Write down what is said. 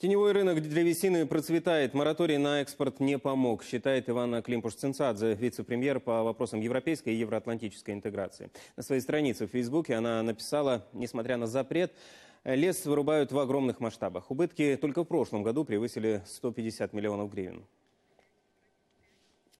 Теневой рынок древесины процветает. Мораторий на экспорт не помог, считает Ивана Климпуш-Цинцадзе, вице-премьер по вопросам европейской и евроатлантической интеграции. На своей странице в Фейсбуке она написала, несмотря на запрет, лес вырубают в огромных масштабах. Убытки только в прошлом году превысили 150 миллионов гривен.